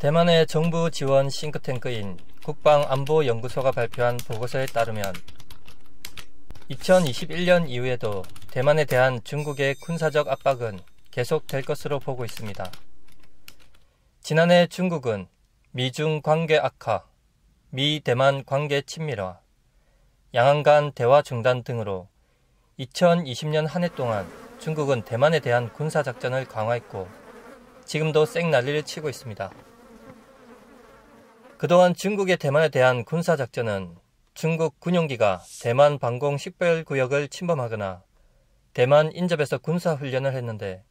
대만의 정부 지원 싱크탱크인 국방안보연구소가 발표한 보고서에 따르면 2021년 이후에도 대만에 대한 중국의 군사적 압박은 계속될 것으로 보고 있습니다. 지난해 중국은 미중 관계 악화, 미 대만 관계 친밀화, 양안 간 대화 중단 등으로 2020년 한 해 동안 중국은 대만에 대한 군사작전을 강화했고 지금도 쌩 난리를 치고 있습니다. 그동안 중국의 대만에 대한 군사작전은 중국 군용기가 대만 방공 식별 구역을 침범하거나 대만 인접에서 군사훈련을 했는데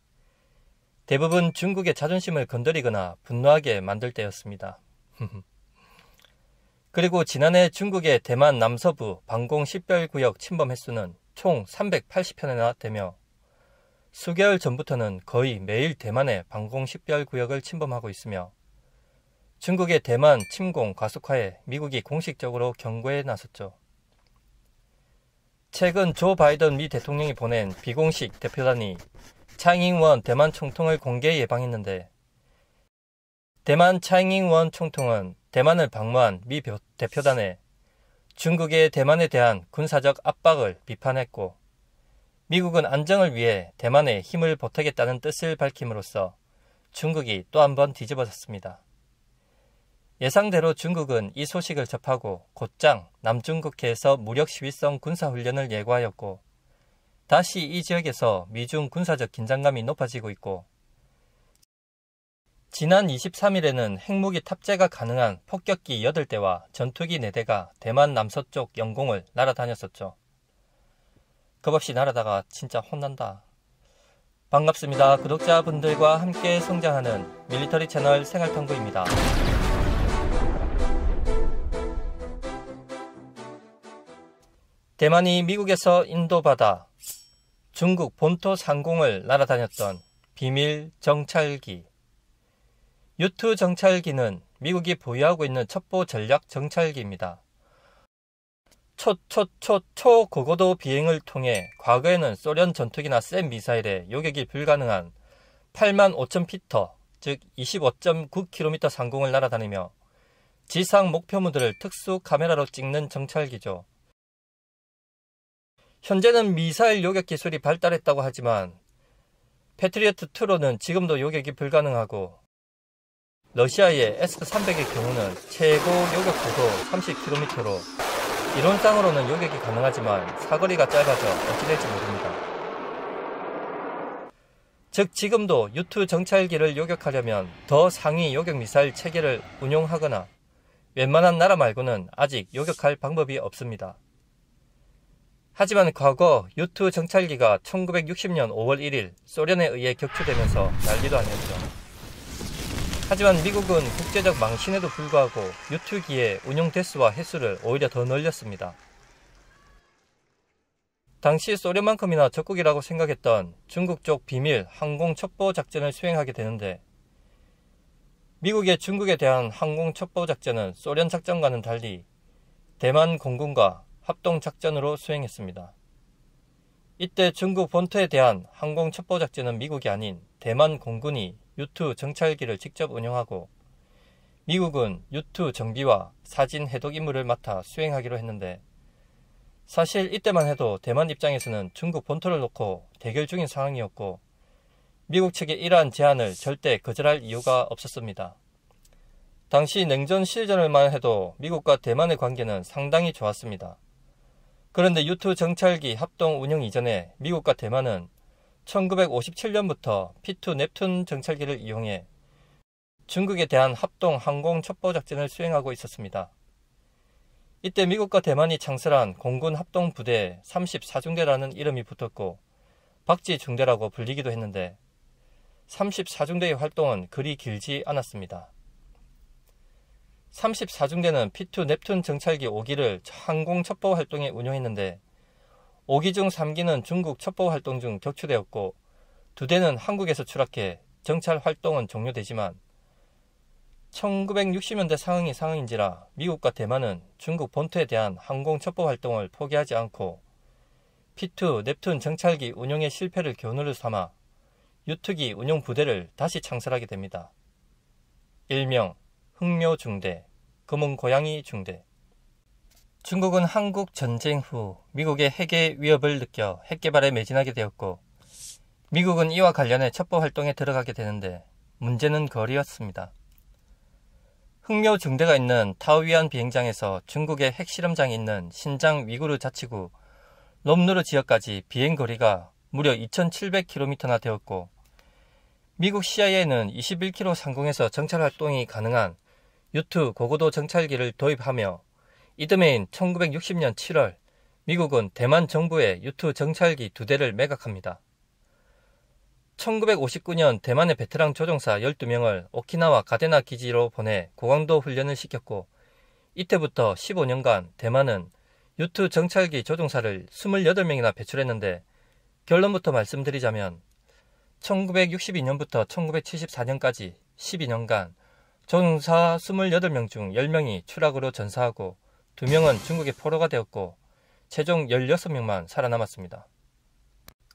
대부분 중국의 자존심을 건드리거나 분노하게 만들 때였습니다. 그리고 지난해 중국의 대만 남서부 방공 식별구역 침범 횟수는 총3 8 0편에나 되며 수개월 전부터는 거의 매일 대만의 방공 식별구역을 침범하고 있으며 중국의 대만 침공 가속화에 미국이 공식적으로 경고에 나섰죠. 최근 조 바이든 미 대통령이 보낸 비공식 대표단이 차잉잉원 대만 총통을 공개 예방했는데 대만 차잉잉원 총통은 대만을 방문한 미 대표단에 중국의 대만에 대한 군사적 압박을 비판했고 미국은 안정을 위해 대만에 힘을 보태겠다는 뜻을 밝힘으로써 중국이 또 한 번 뒤집어졌습니다. 예상대로 중국은 이 소식을 접하고 곧장 남중국해에서 무력 시위성 군사훈련을 예고하였고 다시 이 지역에서 미중 군사적 긴장감이 높아지고 있고 지난 23일에는 핵무기 탑재가 가능한 폭격기 8대와 전투기 4대가 대만 남서쪽 영공을 날아다녔었죠. 겁없이 날아다가 진짜 혼난다. 반갑습니다. 구독자분들과 함께 성장하는 밀리터리 채널 생활탐구입니다. 대만이 미국에서 인도받아 중국 본토 상공을 날아다녔던 비밀 정찰기. 유투 정찰기는 미국이 보유하고 있는 첩보 전략 정찰기입니다. 초초초 초고고도 비행을 통해 과거에는 소련 전투기나 샘 미사일에 요격이 불가능한 8만 5천 피터, 즉 25.9km 상공을 날아다니며 지상 목표물들을 특수 카메라로 찍는 정찰기죠. 현재는 미사일 요격 기술이 발달했다고 하지만 패트리어트 2로는 지금도 요격이 불가능하고 러시아의 S-300의 경우는 최고 요격 고도 30km로 이론상으로는 요격이 가능하지만 사거리가 짧아져 어찌 될지 모릅니다. 즉 지금도 U2 정찰기를 요격하려면 더 상위 요격 미사일 체계를 운용하거나 웬만한 나라 말고는 아직 요격할 방법이 없습니다. 하지만 과거 유투 정찰기가 1960년 5월 1일 소련에 의해 격추되면서 난리도 아니었죠. 하지만 미국은 국제적 망신에도 불구하고 유투기의 운용 대수와 횟수를 오히려 더 늘렸습니다. 당시 소련만큼이나 적국이라고 생각했던 중국 쪽 비밀 항공 첩보 작전을 수행하게 되는데 미국의 중국에 대한 항공 첩보 작전은 소련 작전과는 달리 대만 공군과 합동작전으로 수행했습니다. 이때 중국 본토에 대한 항공 첩보작전은 미국이 아닌 대만 공군이 유투 정찰기를 직접 운영하고 미국은 유투 정비와 사진 해독 임무를 맡아 수행하기로 했는데 사실 이때만 해도 대만 입장에서는 중국 본토를 놓고 대결 중인 상황이었고 미국 측의 이러한 제안을 절대 거절할 이유가 없었습니다. 당시 냉전 시절을만 해도 미국과 대만의 관계는 상당히 좋았습니다. 그런데 유투 정찰기 합동 운영 이전에 미국과 대만은 1957년부터 P2 넵툰 정찰기를 이용해 중국에 대한 합동 항공 첩보 작전을 수행하고 있었습니다. 이때 미국과 대만이 창설한 공군 합동 부대 34중대라는 이름이 붙었고 박지 중대라고 불리기도 했는데 34중대의 활동은 그리 길지 않았습니다. 34중대는 P2 넵툰 정찰기 5기를 항공 첩보 활동에 운용했는데 5기 중 3기는 중국 첩보 활동 중 격추되었고 두 대는 한국에서 추락해 정찰 활동은 종료되지만 1960년대 상황이 상황인지라 미국과 대만은 중국 본토에 대한 항공 첩보 활동을 포기하지 않고 P2 넵툰 정찰기 운용의 실패를 교훈으로 삼아 유투기 운용 부대를 다시 창설하게 됩니다. 일명 흑묘중대 검은 고양이 중대. 중국은 한국 전쟁 후 미국의 핵의 위협을 느껴 핵 개발에 매진하게 되었고 미국은 이와 관련해 첩보 활동에 들어가게 되는데 문제는 거리였습니다. 흑묘 중대가 있는 타우위안 비행장에서 중국의 핵실험장이 있는 신장 위구르 자치구 롬누르 지역까지 비행 거리가 무려 2,700km나 되었고 미국 CIA는 21km 상공에서 정찰 활동이 가능한 유투 고고도 정찰기를 도입하며 이듬해인 1960년 7월 미국은 대만 정부에 유투 정찰기 두 대를 매각합니다. 1959년 대만의 베테랑 조종사 12명을 오키나와 가데나 기지로 보내 고강도 훈련을 시켰고 이때부터 15년간 대만은 유투 정찰기 조종사를 28명이나 배출했는데 결론부터 말씀드리자면 1962년부터 1974년까지 12년간 전사 28명 중 10명이 추락으로 전사하고 2명은 중국의 포로가 되었고 최종 16명만 살아남았습니다.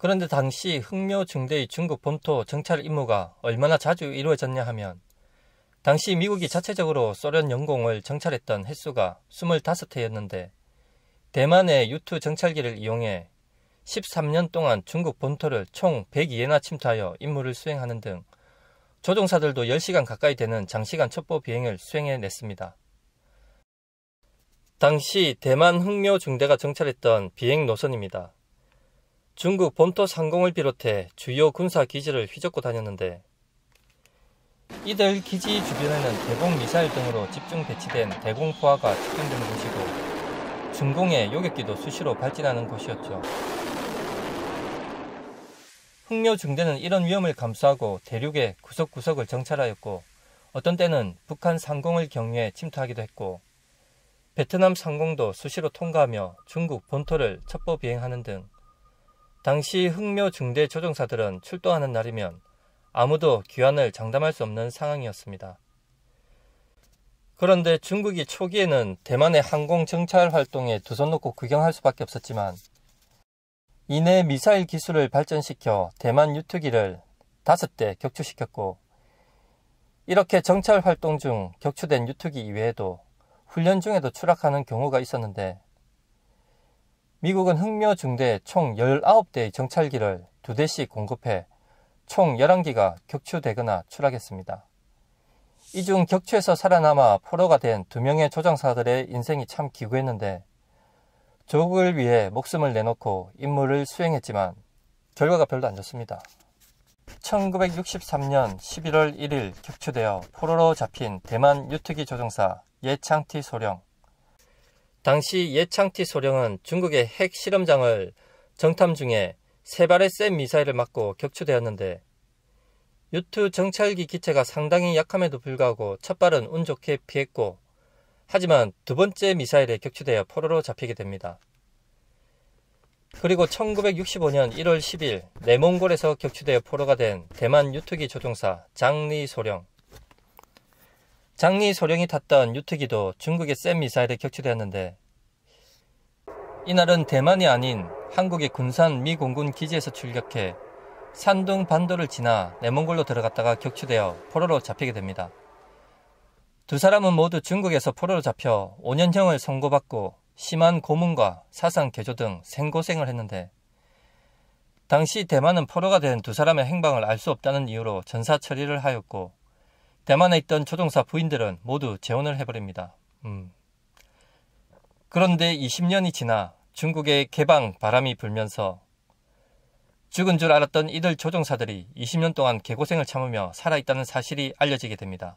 그런데 당시 흑묘 중대의 중국 본토 정찰 임무가 얼마나 자주 이루어졌냐 하면 당시 미국이 자체적으로 소련 영공을 정찰했던 횟수가 25회였는데 대만의 유투 정찰기를 이용해 13년 동안 중국 본토를 총 102회나 침투하여 임무를 수행하는 등 조종사들도 10시간 가까이 되는 장시간 첩보 비행을 수행해 냈습니다. 당시 대만 흑묘 중대가 정찰했던 비행 노선입니다. 중국 본토 상공을 비롯해 주요 군사 기지를 휘젓고 다녔는데 이들 기지 주변에는 대공 미사일 등으로 집중 배치된 대공포화가 집중된 곳이고 중공의 요격기도 수시로 발진하는 곳이었죠. 풍묘 중대는 이런 위험을 감수하고 대륙의 구석구석을 정찰하였고 어떤 때는 북한 상공을 경유해 침투하기도 했고 베트남 상공도 수시로 통과하며 중국 본토를 첩보 비행하는 등 당시 흑묘 중대 조종사들은 출동하는 날이면 아무도 귀환을 장담할 수 없는 상황이었습니다. 그런데 중국이 초기에는 대만의 항공 정찰 활동에 두 손 놓고 구경할 수밖에 없었지만 이내 미사일 기술을 발전시켜 대만 유투기를 다섯 대 격추시켰고 이렇게 정찰 활동 중 격추된 유투기 이외에도 훈련 중에도 추락하는 경우가 있었는데 미국은 흑묘 중대 총 19대의 정찰기를 두대씩 공급해 총 11기가 격추되거나 추락했습니다. 이 중 격추에서 살아남아 포로가 된 두명의 조장사들의 인생이 참 기구했는데 조국을 위해 목숨을 내놓고 임무를 수행했지만 결과가 별로 안 좋습니다. 1963년 11월 1일 격추되어 포로로 잡힌 대만 유특위 조종사 예창티 소령. 당시 예창티 소령은 중국의 핵 실험장을 정탐 중에 세 발의 센 미사일을 맞고 격추되었는데 유투 정찰기 기체가 상당히 약함에도 불구하고 첫 발은 운 좋게 피했고 하지만 두 번째 미사일에 격추되어 포로로 잡히게 됩니다. 그리고 1965년 1월 10일 내몽골에서 격추되어 포로가 된 대만 유투기 조종사 장리 소령. 장리 소령이 탔던 유투기도 중국의 쌤 미사일에 격추되었는데 이날은 대만이 아닌 한국의 군산 미 공군 기지에서 출격해 산둥 반도를 지나 내몽골로 들어갔다가 격추되어 포로로 잡히게 됩니다. 두 사람은 모두 중국에서 포로로 잡혀 5년형을 선고받고 심한 고문과 사상 개조 등 생고생을 했는데 당시 대만은 포로가 된 두 사람의 행방을 알 수 없다는 이유로 전사 처리를 하였고 대만에 있던 조종사 부인들은 모두 재혼을 해버립니다. 음. 그런데 20년이 지나 중국의 개방 바람이 불면서 죽은 줄 알았던 이들 조종사들이 20년 동안 개고생을 참으며 살아있다는 사실이 알려지게 됩니다.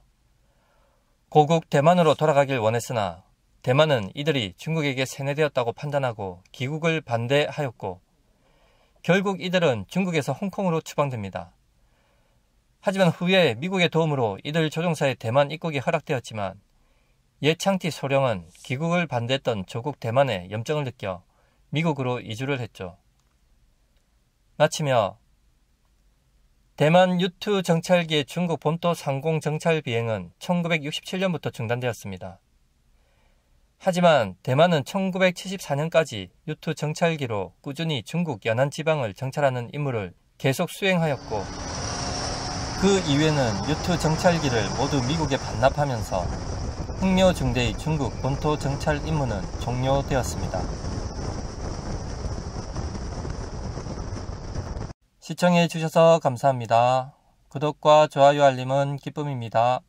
고국 대만으로 돌아가길 원했으나 대만은 이들이 중국에게 세뇌되었다고 판단하고 귀국을 반대하였고 결국 이들은 중국에서 홍콩으로 추방됩니다. 하지만 후에 미국의 도움으로 이들 조종사의 대만 입국이 허락되었지만 예창티 소령은 귀국을 반대했던 조국 대만에 염증을 느껴 미국으로 이주를 했죠. 마치며 대만 유투 정찰기의 중국 본토 상공 정찰 비행은 1967년부터 중단되었습니다. 하지만 대만은 1974년까지 유투 정찰기로 꾸준히 중국 연안 지방을 정찰하는 임무를 계속 수행하였고 그 이외는 유투 정찰기를 모두 미국에 반납하면서 흥묘 중대의 중국 본토 정찰 임무는 종료되었습니다. 시청해 주셔서 감사합니다. 구독과 좋아요 알림은 기쁨입니다.